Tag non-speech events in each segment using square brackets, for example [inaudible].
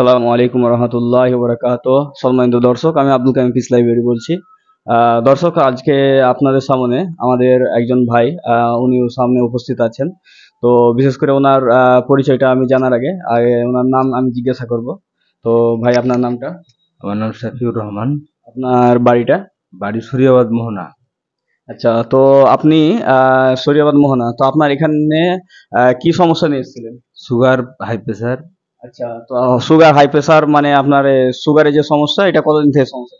সালামু আলাইকুম রহমতুল্লাহ বরকাত সম্মানিত দর্শক আমি আব্দুল কামিম পিস লাইব্রেরি বলছি দর্শক আজকে আপনাদের সামনে আমাদের একজন ভাই উনি সামনে উপস্থিত আছেন তো বিশেষ করে ওনার পরিচয়টা আমি জানার আগে আগে ওনার নাম আমি জিজ্ঞাসা করব তো ভাই আপনার নামটা আমার নাম শাফিউর রহমান আপনার বাড়িটা বাড়ি সরিয়াবাদ মোহনা আচ্ছা তো আপনি সরিয়াবাদ মোহনা তো আপনার এখানে কি সমস্যা নিয়ে এসেছিলেন সুগার হাই প্রেসার আচ্ছা তো সুগার হাই প্রেসার মানে আপনার সুগারের যে সমস্যা এটা কতদিন থেকে সমস্যা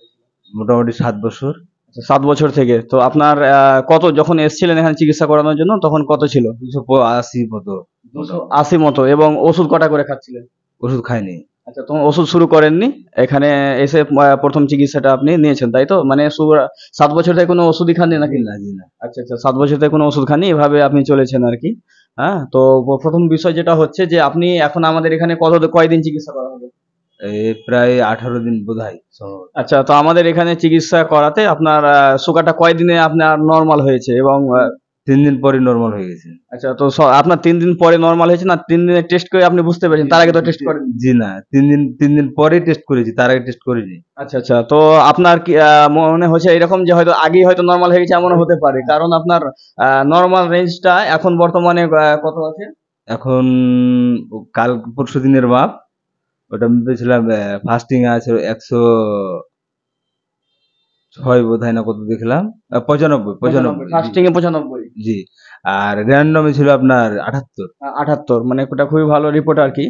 মোটামুটি সাত বছর আচ্ছা, সাত বছর থেকে তো আপনার কত যখন এসেছিলেন এখানে চিকিৎসা করানোর জন্য তখন কত ছিল দুশো আশি মতো আশি মতো এবং ওষুধ কটা করে খাচ্ছিলেন ওষুধ খায়নি আচ্ছা তখন ওষুধ শুরু করেননি এখানে এসে প্রথম চিকিৎসাটা আপনি নিয়েছেন তাই তো মানে সুগার সাত বছর থেকে কোনো ওষুধই খাননি নাকি না আচ্ছা আচ্ছা সাত বছর থেকে কোনো ওষুধ খাননি এভাবে আপনি চলেছেন আর কি হ্যাঁ তো প্রথম বিষয় যেটা হচ্ছে যে আপনি এখন আমাদের এখানে কত কয়দিন চিকিৎসা করা হবে প্রায় আঠারো দিন বোধ হয় আচ্ছা তো আমাদের এখানে চিকিৎসা করাতে আপনার সুগারটা কয়দিনে আপনার নর্মাল হয়েছে এবং তিন দিন পরে নর্মাল হয়ে গেছে আচ্ছা তো আপনার তিন দিন পরে নর্মাল হয়েছে না তিন দিনের টেস্ট করে আপনি বুঝতে পেরেছেন তার আগে তো টেস্ট করেন জি না তিন দিন তিন দিন পরে টেস্ট করেছি তার আগে টেস্ট করেছি আচ্ছা আচ্ছা তো আপনার কি আহ, মনে হচ্ছে এরকম যে হয়তো আগেই হয়তো নর্মাল হয়ে গেছে এমন হতে পারে কারণ আপনার নর্মাল রেঞ্জটা এখন বর্তমানে কত আছে এখন কাল পরশু দিনের মাপ ওটা মেপেছিলাম ফাস্টিং আছে একশো ছয় বোধ হয় না কত দেখলাম পঁচানব্বই পঁচানব্বই ফার্স্টিং এ পঁচানব্বই জি আর র্যান্ডমে ছিল আপনার আটাত্তর আটাত্তর মানে ওটা খুবই ভালো রিপোর্ট আর কি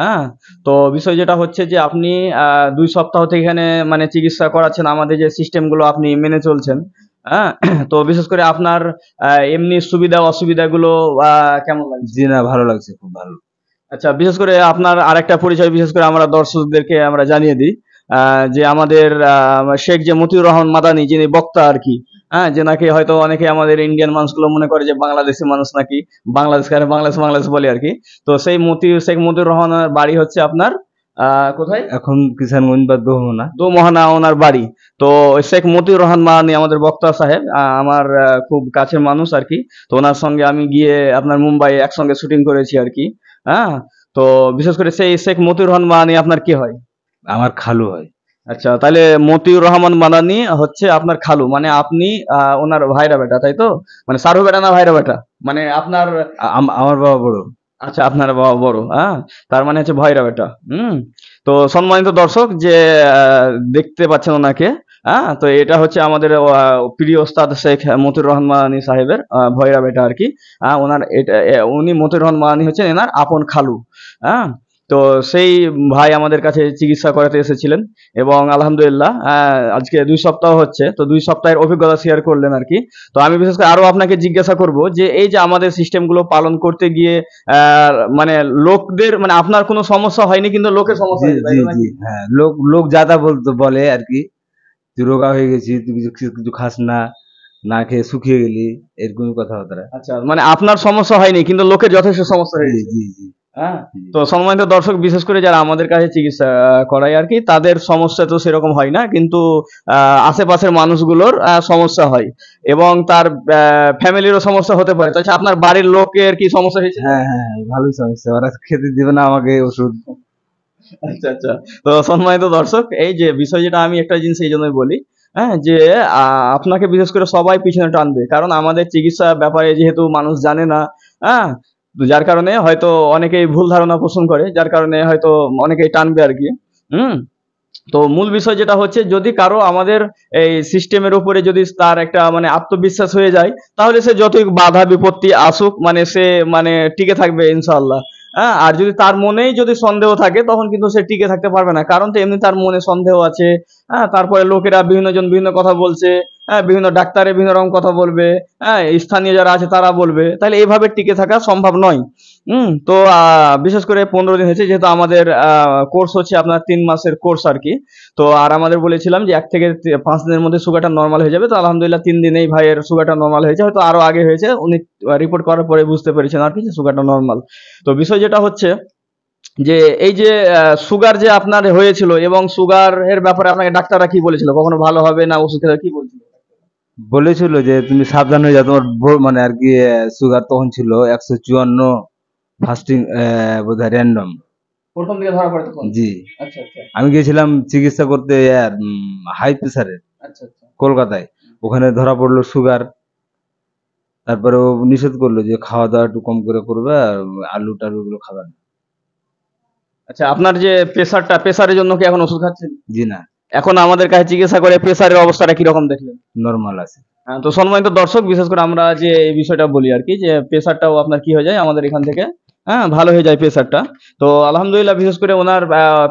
হ্যাঁ তো বিষয় যেটা হচ্ছে যে আপনি দুই সপ্তাহ থেকে এখানে মানে চিকিৎসা করাচ্ছেন আমাদের যে সিস্টেমগুলো আপনি মেনে চলছেন হ্যাঁ [clears throat] তো বিশেষ করে আপনার এমনি সুবিধা অসুবিধাগুলো কেমন লাগছে জি না ভালো লাগছে খুব ভালো আচ্ছা বিশেষ করে আপনার আরেকটা পরিচয় বিশেষ করে আমরা দর্শকদেরকে আমরা জানিয়ে দিই যে আমাদের শেখ যে মতিউর রহমান মাদানি যিনি বক্তা আর কি হ্যাঁ যে নাকি হয়তো অনেকে আমাদের ইন্ডিয়ান মানুষগুলো মনে করে যে বাংলাদেশি মানুষ নাকি বাংলাদেশ বাংলাদেশ বাংলাদেশ বলে আর কি তো সেই মতি শেখ মতিউর রহমানের বাড়ি হচ্ছে আপনার কোথায় এখন কিষানগঞ্জ বা ওনার বাড়ি তো শেখ মতিউর রহমান মারানি আমাদের বক্তা সাহেব আমার খুব কাছের মানুষ আর কি তো ওনার সঙ্গে আমি গিয়ে আপনার মুম্বাই একসঙ্গে শুটিং করেছি আর কি হ্যাঁ তো বিশেষ করে সেই শেখ মতিউর রহমান মারানি আপনার কি হয় আমার খালু হয় আচ্ছা তাহলে মতিউর রহমান মাদানি হচ্ছে আপনার খালু মানে আপনি ওনার ভাইরা বেটা তাই তো মানে সারু বেটা না ভাইরা বেটা মানে আপনার আমার বাবা বড় আচ্ছা আপনার বাবা বড় হ্যাঁ তার মানে হচ্ছে ভাইরা বেটা হুম তো সম্মানিত দর্শক যে দেখতে পাচ্ছেন ওনাকে হ্যাঁ তো এটা হচ্ছে আমাদের প্রিয় ওস্তাদ শেখ মতিউর রহমান মানি সাহেবের ভয়রা বেটা আর কি ওনার এটা উনি মতির রহমান মানি হচ্ছেন এনার আপন খালু হ্যাঁ তো সেই ভাই আমাদের কাছে চিকিৎসা করাতে এসেছিলেন এবং আলহামদুলিল্লাহ হ্যাঁ, আজকে দুই সপ্তাহ হচ্ছে তো দুই সপ্তাহের অভিজ্ঞতা শেয়ার করলেন আর কি তো আমি বিশেষ করে আরও আপনাকে জিজ্ঞাসা করব যে এই যে আমাদের সিস্টেমগুলো পালন করতে গিয়ে মানে লোকদের মানে আপনার কোনো সমস্যা হয়নি কিন্তু লোকের সমস্যা হ্যাঁ লোক লোক যা বলতে বলে আর কি তুই রোগা হয়ে গেছি তুই কিছু কিছু খাস না না খেয়ে শুকিয়ে গেলি এরকমই কথাবার্তা আচ্ছা মানে আপনার সমস্যা হয়নি কিন্তু লোকের যথেষ্ট সমস্যা হয়েছে জি জি হ্যাঁ তো সম্মানিত দর্শক বিশেষ করে যারা আমাদের কাছে চিকিৎসা করায় আর কি তাদের সমস্যা তো সেরকম হয় না কিন্তু আশেপাশের মানুষগুলোর সমস্যা হয় এবং তার ফ্যামিলিরও সমস্যা হতে পারে আচ্ছা আপনার বাড়ির লোকের কি সমস্যা হয়েছে হ্যাঁ হ্যাঁ ভালোই সমস্যা ওরা খেতে দেবে না আমাকে ওষুধ আচ্ছা আচ্ছা তো সম্মানিত দর্শক এই যে বিষয় যেটা আমি একটা জিনিস এই জন্যই বলি হ্যাঁ যে আপনাকে বিশেষ করে সবাই পিছনে টানবে কারণ আমাদের চিকিৎসা ব্যাপারে যেহেতু মানুষ জানে না হ্যাঁ যার কারণে হয়তো অনেকেই ভুল ধারণা পোষণ করে যার কারণে হয়তো অনেকেই টানবে আর কি হুম তো মূল বিষয় যেটা হচ্ছে যদি কারো আমাদের এই সিস্টেমের উপরে যদি তার একটা মানে আত্মবিশ্বাস হয়ে যায় তাহলে সে যতই বাধা বিপত্তি আসুক মানে সে মানে টিকে থাকবে ইনশাল্লাহ হ্যাঁ আর যদি তার মনেই যদি সন্দেহ থাকে তখন কিন্তু সে টিকে থাকতে পারবে না কারণ তো এমনি তার মনে সন্দেহ আছে হ্যাঁ তারপরে লোকেরা বিভিন্ন জন বিভিন্ন কথা বলছে হ্যাঁ বিভিন্ন ডাক্তারে বিভিন্ন রকম কথা বলবে হ্যাঁ স্থানীয় যারা আছে তারা বলবে তাহলে এইভাবে টিকে থাকা সম্ভব নয় হুম তো বিশেষ করে পনেরো দিন হয়েছে যেহেতু আমাদের কোর্স হচ্ছে আপনার তিন মাসের কোর্স আর কি তো আর আমাদের বলেছিলাম যে এক থেকে পাঁচ দিনের মধ্যে সুগারটা নর্মাল হয়ে যাবে তো আলহামদুলিল্লাহ তিন দিনেই ভাইয়ের সুগারটা নর্মাল হয়েছে হয়তো আরও আগে হয়েছে উনি রিপোর্ট করার পরে বুঝতে পেরেছেন আর কি যে সুগারটা নর্মাল তো বিষয় যেটা হচ্ছে যে এই যে সুগার যে আপনার হয়েছিল এবং সুগারের ব্যাপারে আপনাকে ডাক্তাররা কি বলেছিল কখনো ভালো হবে না ওষুধ খেলে কি বলছিল বলেছিল যে তুমি সাবধান হয়ে যাও তোমার মানে আর কি সুগার তখন ছিল একশো চুয়ান্ন ফাস্টিং বোধ হয় র্যান্ডম প্রথম দিকে ধরা পড়ে তখন জি আচ্ছা, আচ্ছা। আমি গিয়েছিলাম চিকিৎসা করতে হাই প্রেসারের আচ্ছা, আচ্ছা। কলকাতায় ওখানে ধরা পড়লো সুগার তারপরে ও নিষেধ করলো যে খাওয়া দাওয়া একটু কম করে করবে আর আলু টালু গুলো খাবেন আচ্ছা আপনার যে প্রেসারটা প্রেসারের জন্য কি এখন ওষুধ খাচ্ছেন জি না এখন আমাদের কাছে জিজ্ঞাসা করে প্রেসারের অবস্থাটা কিরকম দেখলেন নর্মাল আছে হ্যাঁ, তো সম্মানিত দর্শক বিশেষ করে আমরা যে এই বিষয়টা বলি আর কি যে প্রেসারটাও আপনার কি হয়ে যায় আমাদের এখান থেকে হ্যাঁ ভালো হয়ে যায় প্রেসারটা তো আলহামদুলিল্লাহ বিশেষ করে ওনার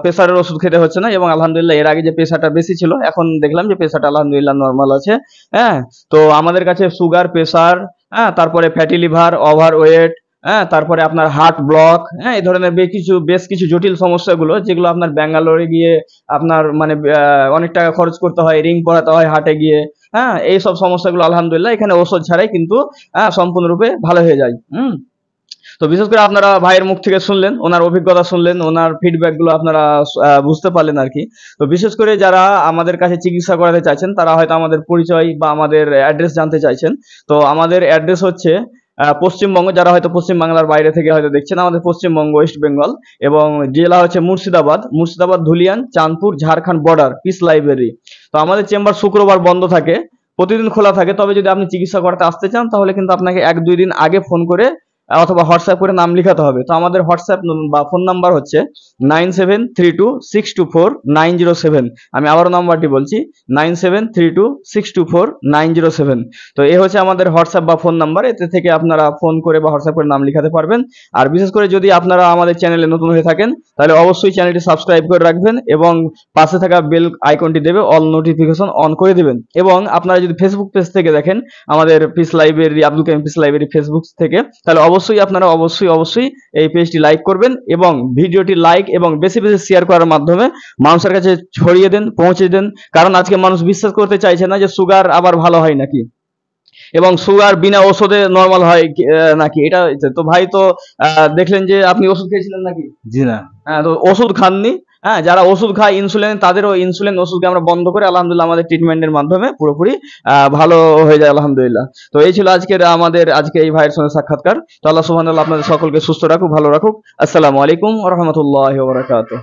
প্রেসারের ওষুধ খেতে হচ্ছে না এবং আলহামদুলিল্লাহ এর আগে যে প্রেসারটা বেশি ছিল এখন দেখলাম যে প্রেসারটা আলহামদুলিল্লাহ নর্মাল আছে হ্যাঁ তো আমাদের কাছে সুগার প্রেসার হ্যাঁ তারপরে ফ্যাটি লিভার ওভার ওয়েট হ্যাঁ তারপরে আপনার হার্ট ব্লক হ্যাঁ এই ধরনের বেশ কিছু বেশ কিছু জটিল সমস্যাগুলো যেগুলো আপনার ব্যাঙ্গালোরে গিয়ে আপনার মানে অনেক টাকা খরচ করতে হয় রিং পরাতে হয় হাটে গিয়ে হ্যাঁ এই সব সমস্যাগুলো আলহামদুলিল্লাহ এখানে ওষুধ ছাড়াই কিন্তু হ্যাঁ, সম্পূর্ণরূপে ভালো হয়ে যায় হুম তো বিশেষ করে আপনারা ভাইয়ের মুখ থেকে শুনলেন ওনার অভিজ্ঞতা শুনলেন ওনার ফিডব্যাকগুলো আপনারা বুঝতে পারলেন আর কি তো বিশেষ করে যারা আমাদের কাছে চিকিৎসা করাতে চাইছেন তারা হয়তো আমাদের পরিচয় বা আমাদের অ্যাড্রেস জানতে চাইছেন তো আমাদের অ্যাড্রেস হচ্ছে পশ্চিমবঙ্গ যারা হয়তো পশ্চিমবাংলার বাইরে থেকে হয়তো দেখছেন আমাদের পশ্চিমবঙ্গ ওয়েস্ট বেঙ্গল এবং জেলা হচ্ছে Murshidabad Murshidabad Dhulian Chandpur Jharkhand border peace library তো আমাদের চেম্বার শুক্রবার বন্ধ থাকে প্রতিদিন খোলা থাকে তবে যদি আপনি চিকিৎসা করাতে আসতে চান তাহলে কিন্তু আপনাকে এক দুই দিন আগে ফোন করে অথবা হোয়াটসঅ্যাপ করে নাম লিখাতে হবে তো আমাদের হোয়াটসঅ্যাপ বা ফোন নাম্বার হচ্ছে nine seven three two six two four nine zero seven আমি আবারও নাম্বারটি বলছি nine seven three two six two four nine zero seven তো এ হচ্ছে আমাদের হোয়াটসঅ্যাপ বা ফোন নাম্বার এতে থেকে আপনারা ফোন করে বা হোয়াটসঅ্যাপ করে নাম লিখাতে পারবেন আর বিশেষ করে যদি আপনারা আমাদের চ্যানেলে নতুন হয়ে থাকেন তাহলে অবশ্যই চ্যানেলটি সাবস্ক্রাইব করে রাখবেন এবং পাশে থাকা বেল আইকনটি দেবে অল নোটিফিকেশন অন করে দেবেন এবং আপনারা যদি ফেসবুক পেজ থেকে দেখেন আমাদের peace library Abdul Kaheem peace library Facebook থেকে তাহলে অবশ্যই অবশ্যই আপনারা অবশ্যই অবশ্যই এই পেজটি লাইক করবেন এবং ভিডিওটি লাইক এবং বেশি বেশি শেয়ার করার মাধ্যমে মানুষের কাছে ছড়িয়ে দেন পৌঁছে দেন কারণ আজকে মানুষ বিশ্বাস করতে চাইছে না যে সুগার আবার ভালো হয় নাকি এবং সুগার বিনা ওষুধে নর্মাল হয় নাকি এটা তো ভাই তো দেখলেন যে আপনি ওষুধ খেয়েছিলেন নাকি জি না হ্যাঁ তো ওষুধ খাননি হ্যাঁ যারা ওষুধ খায় ইনসুলিন তাদেরও ইনসুলিন ওষুধকে আমরা বন্ধ করে আলহামদুলিল্লাহ আমাদের ট্রিটমেন্টের মাধ্যমে পুরোপুরি ভালো হয়ে যায় আলহামদুলিল্লাহ তো এই ছিল আজকের আমাদের আজকে এই ভাইয়ের সঙ্গে সাক্ষাৎকার তো আল্লাহ সুহান আপনাদের সকলকে সুস্থ রাখুক ভালো রাখুক আসসালামু আলাইকুম রহমতুল্লাহ